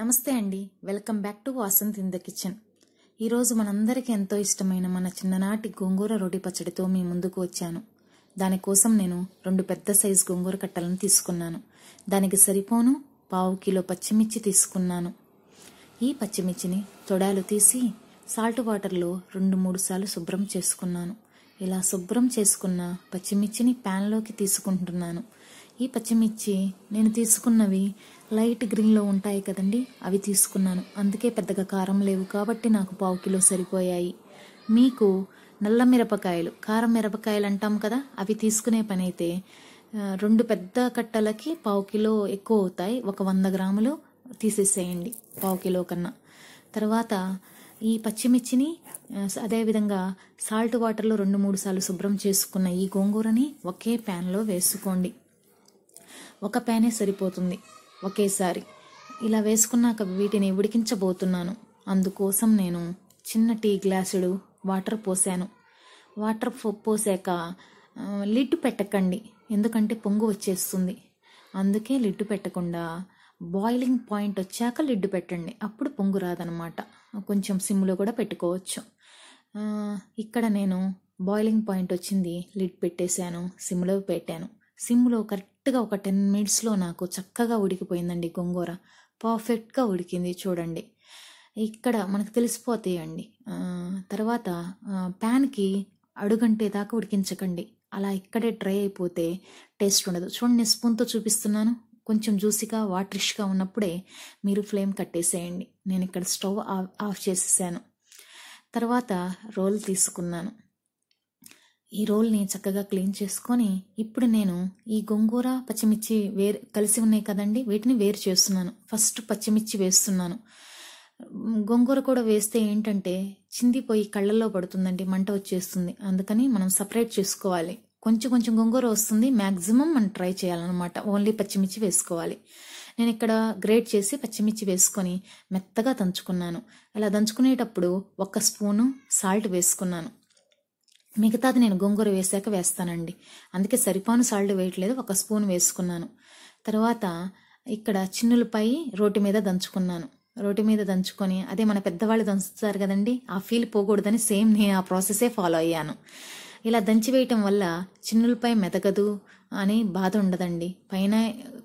నమస్తే అండి welcome back to Vasanth in the kitchen ఈరోజు మనందరికీ ఎంతో ఇష్టమైన మన చిన్ననాటి గోంగూర రోటి పచ్చడితో మీ ముందుకు వచ్చాను దానికోసం నేను రెండు పెద్ద సైజు గోంగూర కట్టలను తీసుకున్నాను దానికి సరిపోను పావు కిలో పచ్చిమిర్చి తీసుకున్నాను ఈ పచ్చిమిర్చిని తొడాలు తీసి సాల్ట్ వాటర్లో రెండు మూడు సార్లు శుభ్రం చేసుకున్నాను ఇలా శుభ్రం చేసుకున్న పచ్చిమిర్చిని ప్యాన్లోకి తీసుకుంటున్నాను ఈ పచ్చిమిర్చి నేను తీసుకున్నవి లైట్ గ్రీన్లో ఉంటాయి కదండి అవి తీసుకున్నాను అందుకే పెద్దగా కారం లేవు కాబట్టి నాకు పావు కిలో సరిపోయాయి మీకు నల్ల మిరపకాయలు కారం మిరపకాయలు అంటాం కదా అవి తీసుకునే పని అయితే రెండు పెద్ద కట్టలకి పావు కిలో ఎక్కువ అవుతాయి ఒక వంద గ్రాములు తీసేసేయండి పావు కిలో కన్నా తర్వాత ఈ పచ్చిమిర్చిని అదేవిధంగా సాల్ట్ వాటర్లో రెండు మూడు సార్లు శుభ్రం చేసుకున్న ఈ గోంగూరని ఒకే ప్యాన్లో వేసుకోండి ఒక ప్యానే సరిపోతుంది ఒకేసారి ఇలా వేసుకున్నాక వీటిని ఉడికించబోతున్నాను అందుకోసం నేను చిన్న టీ గ్లాసుడు వాటర్ పోసాను వాటర్ పోసాక లిడ్డు పెట్టకండి ఎందుకంటే పొంగు వచ్చేస్తుంది అందుకే లిడ్డు పెట్టకుండా బాయిలింగ్ పాయింట్ వచ్చాక లిడ్డు పెట్టండి అప్పుడు పొంగు రాదనమాట కొంచెం సిమ్లో కూడా పెట్టుకోవచ్చు ఇక్కడ నేను బాయిలింగ్ పాయింట్ వచ్చింది లిడ్ పెట్టేశాను సిమ్లో పెట్టాను సిమ్లో కరెక్ట్ కరెక్ట్గా ఒక టెన్ మినిట్స్లో నాకు చక్కగా ఉడికిపోయిందండి గోంగూర పర్ఫెక్ట్గా ఉడికింది చూడండి ఇక్కడ మనకు తెలిసిపోతాయండి తర్వాత ప్యాన్కి అడుగంటే దాకా ఉడికించకండి అలా ఇక్కడే డ్రై అయిపోతే టేస్ట్ ఉండదు చూడండి నేను స్పూన్తో చూపిస్తున్నాను కొంచెం జ్యూసీగా వాటరిష్గా ఉన్నప్పుడే మీరు ఫ్లేమ్ కట్టేసేయండి నేను ఇక్కడ స్టవ్ ఆఫ్ చేసేసాను తర్వాత రోల్ తీసుకున్నాను ఈ రోల్ని చక్కగా క్లీన్ చేసుకొని ఇప్పుడు నేను ఈ గోంగూర పచ్చిమిర్చి వేరు కలిసి ఉన్నాయి కదండి వీటిని వేరు చేస్తున్నాను ఫస్ట్ పచ్చిమిర్చి వేస్తున్నాను గోంగూర కూడా వేస్తే ఏంటంటే చిందిపోయి కళ్ళల్లో పడుతుందండి మంట వచ్చేస్తుంది అందుకని మనం సపరేట్ చేసుకోవాలి కొంచెం కొంచెం గోంగూర వస్తుంది మ్యాక్సిమం మనం ట్రై చేయాలన్నమాట ఓన్లీ పచ్చిమిర్చి వేసుకోవాలి నేను ఇక్కడ గ్రేట్ చేసి పచ్చిమిర్చి వేసుకొని మెత్తగా దంచుకున్నాను అలా దంచుకునేటప్పుడు ఒక స్పూను సాల్ట్ వేసుకున్నాను మిగతాది నేను గోంగూర వేసాక వేస్తానండి అందుకే సరిపాను సాల్ట్ వేయట్లేదు ఒక స్పూన్ వేసుకున్నాను తర్వాత ఇక్కడ చిన్నులపై రోటి మీద దంచుకున్నాను రోటి మీద దంచుకొని అదే మన పెద్దవాళ్ళు దంచుతారు కదండి ఆ ఫీల్ పోకూడదని సేమ్ నేను ఆ ప్రాసెసే ఫాలో అయ్యాను ఇలా దంచి వేయటం వల్ల చిన్నులపై మెదగదు అని బాధ ఉండదండి పైన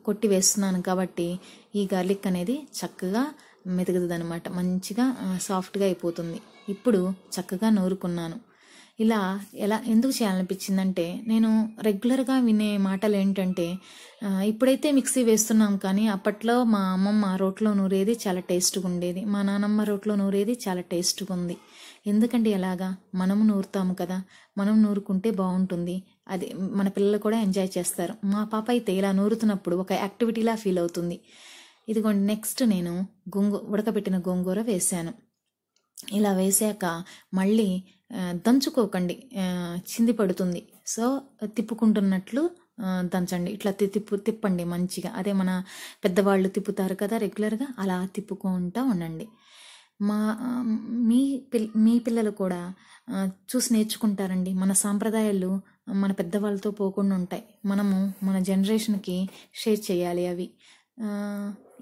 కొట్టి వేస్తున్నాను కాబట్టి ఈ గార్లిక్ అనేది చక్కగా మెదగదు అనమాట మంచిగా సాఫ్ట్గా అయిపోతుంది ఇప్పుడు చక్కగా నూరుకున్నాను ఇలా ఎలా ఎందుకు చేయాలనిపించిందంటే నేను రెగ్యులర్గా వినే మాటలు ఏంటంటే ఇప్పుడైతే మిక్సీ వేస్తున్నాం కానీ అప్పట్లో మా అమ్మమ్మ రోట్లో నూరేది చాలా టేస్ట్గా ఉండేది మా నానమ్మ రోట్లో నూరేది చాలా టేస్ట్గా ఉంది ఎందుకంటే ఎలాగా మనము నూరుతాము కదా మనం నూరుకుంటే బాగుంటుంది అది మన పిల్లలు కూడా ఎంజాయ్ చేస్తారు మా పాప అయితే ఇలా నూరుతున్నప్పుడు ఒక యాక్టివిటీలా ఫీల్ అవుతుంది ఇదిగోండి నెక్స్ట్ నేను గొంగు ఉడకబెట్టిన గోంగూర వేశాను ఇలా వేసాక మళ్ళీ దంచుకోకండి చింది పడుతుంది సో తిప్పుకుంటున్నట్లు దంచండి ఇట్లా తిప్పు తిప్పండి మంచిగా అదే మన పెద్దవాళ్ళు తిప్పుతారు కదా రెగ్యులర్గా అలా తిప్పుకుంటూ ఉండండి మా మీ పిల్ మీ పిల్లలు కూడా చూసి నేర్చుకుంటారండి మన సాంప్రదాయాలు మన పెద్దవాళ్ళతో పోకుండా ఉంటాయి మనము మన జనరేషన్కి షేర్ చేయాలి అవి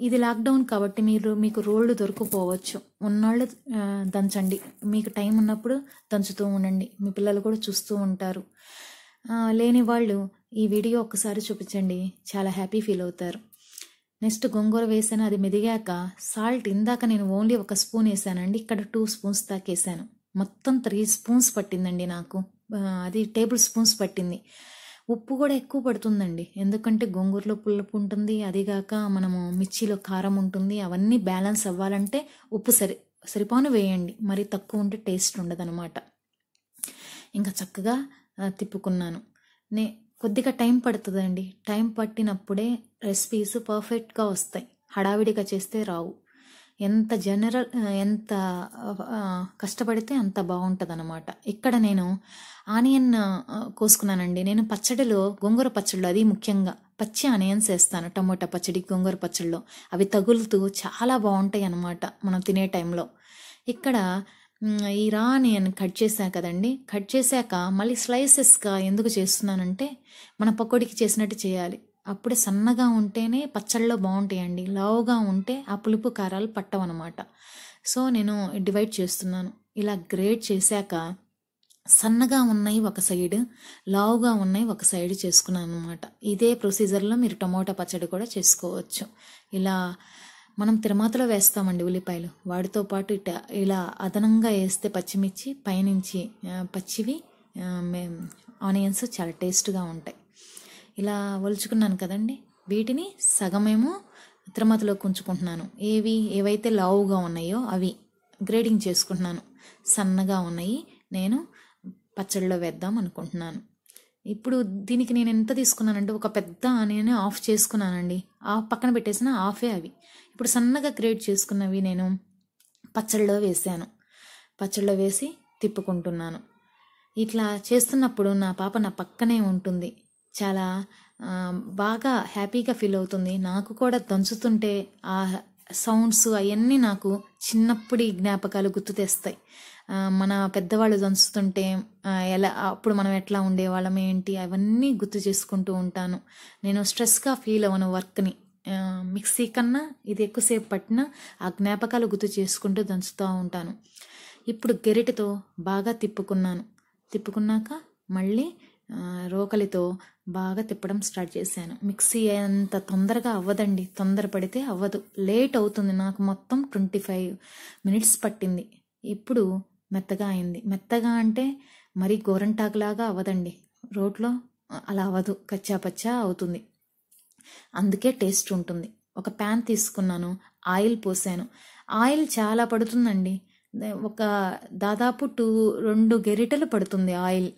ఇది లాక్డౌన్ కాబట్టి మీరు మీకు రోళ్ళు దొరకపోవచ్చు ఉన్నాళ్ళు దంచండి మీకు టైం ఉన్నప్పుడు దంచుతూ ఉండండి మీ పిల్లలు కూడా చూస్తూ ఉంటారు లేని వాళ్ళు ఈ వీడియో ఒక్కసారి చూపించండి చాలా హ్యాపీ ఫీల్ అవుతారు నెక్స్ట్ గొంగూర వేసాను అది మెదిగాక సాల్ట్ ఇందాక నేను ఓన్లీ ఒక స్పూన్ వేసానండి ఇక్కడ టూ స్పూన్స్ తాకేసాను మొత్తం త్రీ స్పూన్స్ పట్టిందండి నాకు అది టేబుల్ స్పూన్స్ పట్టింది ఉప్పు కూడా ఎక్కువ పడుతుందండి ఎందుకంటే గోంగూరలో పులుపు ఉంటుంది అదిగాక మనము మిర్చిలో కారం ఉంటుంది అవన్నీ బ్యాలెన్స్ అవ్వాలంటే ఉప్పు సరి సరిపోను వేయండి మరి తక్కువ ఉంటే టేస్ట్ ఉండదు అనమాట ఇంకా చక్కగా తిప్పుకున్నాను నే కొద్దిగా టైం పడుతుందండి టైం పట్టినప్పుడే రెసిపీస్ పర్ఫెక్ట్గా వస్తాయి హడావిడిగా చేస్తే రావు ఎంత జనరల్ ఎంత కష్టపడితే అంత బాగుంటుంది అనమాట ఇక్కడ నేను ఆనియన్ కోసుకున్నానండి నేను పచ్చడిలో గోంగూర పచ్చడిలో అది ముఖ్యంగా పచ్చి ఆనియన్స్ వేస్తాను టమోటా పచ్చడి గోంగూర పచ్చడిలో అవి తగులుతూ చాలా బాగుంటాయి అనమాట మనం తినే టైంలో ఇక్కడ ఈ రా ఆనియన్ కట్ చేశాను కదండి కట్ చేశాక మళ్ళీ స్లైసెస్గా ఎందుకు చేస్తున్నానంటే మన పకోడీకి చేసినట్టు చేయాలి అప్పుడు సన్నగా ఉంటేనే పచ్చళ్ళలో బాగుంటాయండి లావుగా ఉంటే ఆ పులుపు కారాలు పట్టవన్నమాట సో నేను డివైడ్ చేస్తున్నాను ఇలా గ్రేట్ చేశాక సన్నగా ఉన్నాయి ఒక సైడ్ లావుగా ఉన్నాయి ఒక సైడ్ చేసుకున్నాను అనమాట ఇదే ప్రొసీజర్లో మీరు టమోటా పచ్చడి కూడా చేసుకోవచ్చు ఇలా మనం తిరుమాతలో వేస్తామండి ఉల్లిపాయలు వాటితో పాటు ఇలా అదనంగా వేస్తే పచ్చిమిర్చి పైనుంచి పచ్చివి ఆనియన్స్ చాలా టేస్ట్గా ఉంటాయి ఇలా ఒలుచుకున్నాను కదండి వీటిని సగమేమో త్రిమతలో కుంచుకుంటున్నాను ఏవి ఏవైతే లావుగా ఉన్నాయో అవి గ్రేడింగ్ చేసుకుంటున్నాను సన్నగా ఉన్నాయి నేను పచ్చడిలో వేద్దాం అనుకుంటున్నాను ఇప్పుడు దీనికి నేను ఎంత తీసుకున్నానంటే ఒక పెద్ద ఆనియన్ ఆఫ్ చేసుకున్నానండి ఆ పక్కన పెట్టేసిన ఆఫే అవి ఇప్పుడు సన్నగా గ్రేడ్ చేసుకున్నవి నేను పచ్చళ్ళలో వేసాను పచ్చళ్ళలో వేసి తిప్పుకుంటున్నాను ఇట్లా చేస్తున్నప్పుడు నా పాప నా పక్కనే ఉంటుంది చాలా బాగా హ్యాపీగా ఫీల్ అవుతుంది నాకు కూడా దంచుతుంటే ఆ సౌండ్స్ అవన్నీ నాకు చిన్నప్పటి జ్ఞాపకాలు గుర్తు తెస్తాయి మన పెద్దవాళ్ళు దంచుతుంటే ఎలా అప్పుడు మనం ఎట్లా ఉండేవాళ్ళం ఏంటి అవన్నీ గుర్తు చేసుకుంటూ ఉంటాను నేను స్ట్రెస్గా ఫీల్ అవ్వను వర్క్ని మిక్సీ కన్నా ఇది ఎక్కువసేపు పట్టిన ఆ జ్ఞాపకాలు గుర్తు చేసుకుంటూ దంచుతూ ఉంటాను ఇప్పుడు గెరిటితో బాగా తిప్పుకున్నాను తిప్పుకున్నాక మళ్ళీ రోకలితో బాగా తిప్పడం స్టార్ట్ చేశాను మిక్సీ అంత తొందరగా అవ్వదండి తొందర పడితే అవ్వదు లేట్ అవుతుంది నాకు మొత్తం ట్వంటీ ఫైవ్ మినిట్స్ పట్టింది ఇప్పుడు మెత్తగా అయింది మెత్తగా అంటే మరీ గోరంటాకులాగా అవ్వదండి రోట్లో అలా అవ్వదు కచ్చాపచ్చా అవుతుంది అందుకే టేస్ట్ ఉంటుంది ఒక ప్యాన్ తీసుకున్నాను ఆయిల్ పోసాను ఆయిల్ చాలా పడుతుందండి ఒక దాదాపు టూ రెండు గెరిటలు పడుతుంది ఆయిల్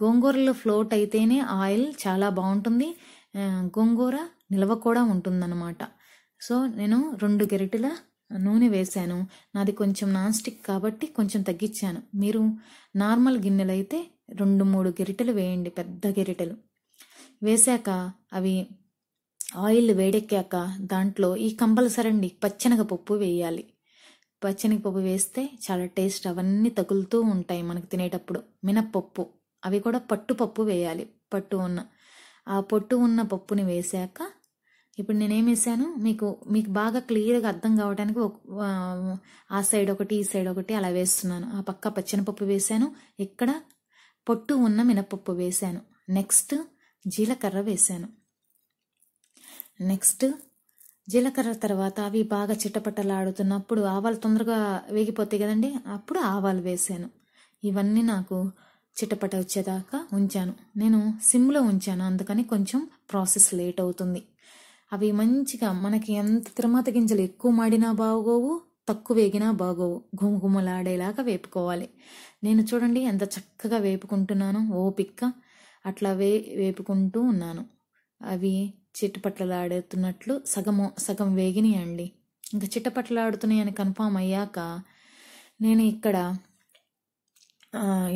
గోంగూరలో ఫ్లోట్ అయితేనే ఆయిల్ చాలా బాగుంటుంది గోంగూర నిల్వ కూడా ఉంటుందన్నమాట సో నేను రెండు గెరిటెల నూనె వేశాను నాది కొంచెం నాన్ స్టిక్ కాబట్టి కొంచెం తగ్గించాను మీరు నార్మల్ గిన్నెలు అయితే రెండు మూడు గెరిటెలు వేయండి పెద్ద గెరిటెలు వేశాక అవి ఆయిల్ వేడెక్కాక దాంట్లో ఈ కంపల్సరీ అండి పచ్చనగపప్పు వేయాలి పచ్చనగపప్పు వేస్తే చాలా టేస్ట్ అవన్నీ తగులుతూ ఉంటాయి మనకు తినేటప్పుడు మినప్పప్పు అవి కూడా పట్టుపప్పు వేయాలి పట్టు ఉన్న ఆ పొట్టు ఉన్న పప్పుని వేసాక ఇప్పుడు నేనేం వేసాను మీకు మీకు బాగా క్లియర్గా అర్థం కావడానికి ఆ సైడ్ ఒకటి ఈ సైడ్ ఒకటి అలా వేస్తున్నాను ఆ పక్క పప్పు వేసాను ఇక్కడ పొట్టు ఉన్న మినపప్పు వేసాను నెక్స్ట్ జీలకర్ర వేసాను నెక్స్ట్ జీలకర్ర తర్వాత అవి బాగా చిట్టపట్టలాడుతున్నప్పుడు ఆవాలు తొందరగా వేగిపోతాయి కదండి అప్పుడు ఆవాలు వేసాను ఇవన్నీ నాకు చిటపట వచ్చేదాకా ఉంచాను నేను సిమ్లో ఉంచాను అందుకని కొంచెం ప్రాసెస్ లేట్ అవుతుంది అవి మంచిగా మనకి ఎంత తిరుమత గింజలు ఎక్కువ మాడినా బాగోవు తక్కువ వేగినా బాగోవు ఘుమఘుమలాడేలాగా వేపుకోవాలి నేను చూడండి ఎంత చక్కగా వేపుకుంటున్నాను పిక్క అట్లా వే వేపుకుంటూ ఉన్నాను అవి చిట్టపట్లలాడుతున్నట్లు సగము సగం వేగినాయండి ఇంకా చిట్టపట్లలాడుతున్నాయని కన్ఫామ్ అయ్యాక నేను ఇక్కడ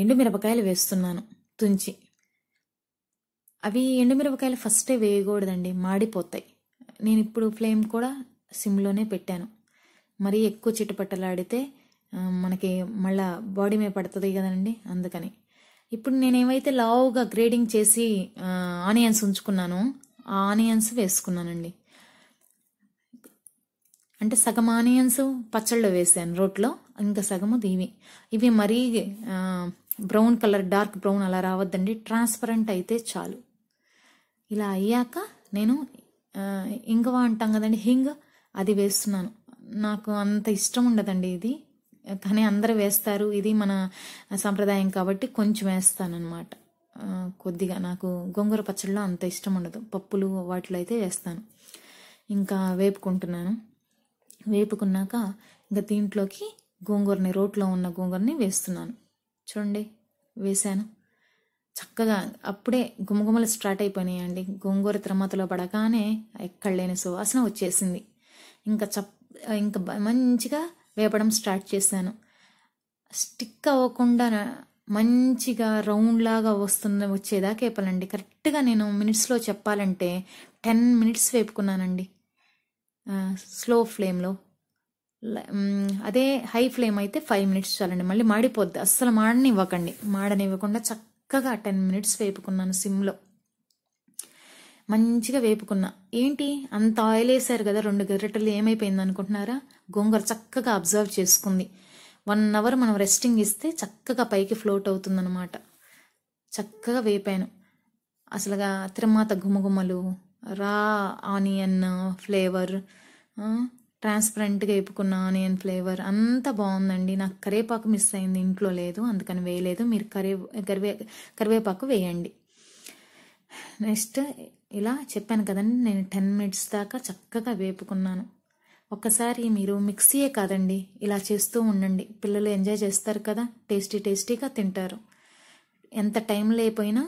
ఎండుమిరపకాయలు వేస్తున్నాను తుంచి అవి ఎండుమిరపకాయలు ఫస్టే వేయకూడదండి మాడిపోతాయి నేను ఇప్పుడు ఫ్లేమ్ కూడా సిమ్లోనే పెట్టాను మరీ ఎక్కువ చిట్టుపట్టలాడితే మనకి మళ్ళా బాడీ మీద పడుతుంది కదండి అందుకని ఇప్పుడు నేనేమైతే లావుగా గ్రేడింగ్ చేసి ఆనియన్స్ ఉంచుకున్నాను ఆ ఆనియన్స్ వేసుకున్నానండి అంటే సగం ఆనియన్స్ పచ్చళ్ళు వేసాను రోట్లో ఇంకా సగము దీవి ఇవి మరీ బ్రౌన్ కలర్ డార్క్ బ్రౌన్ అలా రావద్దండి ట్రాన్స్పరెంట్ అయితే చాలు ఇలా అయ్యాక నేను ఇంగవ అంటాం కదండి హింగ్ అది వేస్తున్నాను నాకు అంత ఇష్టం ఉండదండి ఇది కానీ అందరు వేస్తారు ఇది మన సంప్రదాయం కాబట్టి కొంచెం వేస్తానన్నమాట కొద్దిగా నాకు గోంగూర పచ్చడిలో అంత ఇష్టం ఉండదు పప్పులు వాటిలో అయితే వేస్తాను ఇంకా వేపుకుంటున్నాను వేపుకున్నాక ఇంకా దీంట్లోకి గోంగూరని రోట్లో ఉన్న గోంగూరని వేస్తున్నాను చూడండి వేశాను చక్కగా అప్పుడే గుమగుమలు స్టార్ట్ అయిపోయినాయండి గోంగూర త్రమతలో పడగానే ఎక్కడ లేని సువాసన వచ్చేసింది ఇంకా చప్ ఇంకా మంచిగా వేపడం స్టార్ట్ చేశాను స్టిక్ అవ్వకుండా మంచిగా రౌండ్ లాగా వస్తుంది వచ్చేదాకా వేపాలండి కరెక్ట్గా నేను మినిట్స్లో చెప్పాలంటే టెన్ మినిట్స్ వేపుకున్నానండి స్లో ఫ్లేమ్లో అదే హై ఫ్లేమ్ అయితే ఫైవ్ మినిట్స్ చాలండి మళ్ళీ మాడిపోద్ది అస్సలు మాడనివ్వకండి మాడనివ్వకుండా చక్కగా టెన్ మినిట్స్ వేపుకున్నాను సిమ్లో మంచిగా వేపుకున్నా ఏంటి అంత ఆయిల్ వేసారు కదా రెండు గరిటలు ఏమైపోయింది అనుకుంటున్నారా గోంగూర చక్కగా అబ్జర్వ్ చేసుకుంది వన్ అవర్ మనం రెస్టింగ్ ఇస్తే చక్కగా పైకి ఫ్లోట్ అవుతుందన్నమాట చక్కగా వేపాను అసలుగా తిరుమాత గుమగుమలు రా ఆనియన్ ఫ్లేవర్ ట్రాన్స్పరెంట్గా వేపుకున్న ఆనియన్ ఫ్లేవర్ అంత బాగుందండి నాకు కరివేపాకు మిస్ అయింది ఇంట్లో లేదు అందుకని వేయలేదు మీరు కరి కరివే కరివేపాకు వేయండి నెక్స్ట్ ఇలా చెప్పాను కదండి నేను టెన్ మినిట్స్ దాకా చక్కగా వేపుకున్నాను ఒకసారి మీరు మిక్సీయే కాదండి ఇలా చేస్తూ ఉండండి పిల్లలు ఎంజాయ్ చేస్తారు కదా టేస్టీ టేస్టీగా తింటారు ఎంత టైం లేకపోయినా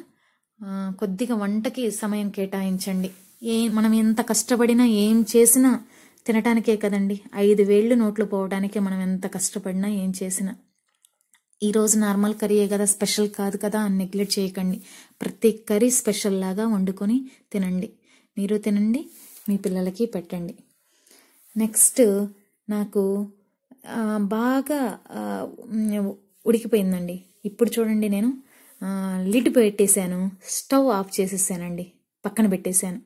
కొద్దిగా వంటకి సమయం కేటాయించండి ఏ మనం ఎంత కష్టపడినా ఏం చేసినా తినటానికే కదండి ఐదు వేళ్ళు నోట్లు పోవడానికి మనం ఎంత కష్టపడినా ఏం చేసినా ఈరోజు నార్మల్ కర్రీయే కదా స్పెషల్ కాదు కదా అని నెగ్లెక్ట్ చేయకండి ప్రతి కర్రీ స్పెషల్ లాగా వండుకొని తినండి మీరు తినండి మీ పిల్లలకి పెట్టండి నెక్స్ట్ నాకు బాగా ఉడికిపోయిందండి ఇప్పుడు చూడండి నేను లిడ్ పెట్టేశాను స్టవ్ ఆఫ్ చేసేసానండి పక్కన పెట్టేశాను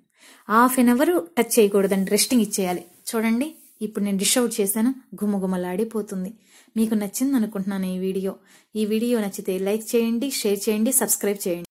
హాఫ్ అన్ అవర్ టచ్ చేయకూడదండి రెస్టింగ్ ఇచ్చేయాలి చూడండి ఇప్పుడు నేను డిష్ అవుట్ చేశాను గుమగుమలాడిపోతుంది మీకు నచ్చింది అనుకుంటున్నాను ఈ వీడియో ఈ వీడియో నచ్చితే లైక్ చేయండి షేర్ చేయండి సబ్స్క్రైబ్ చేయండి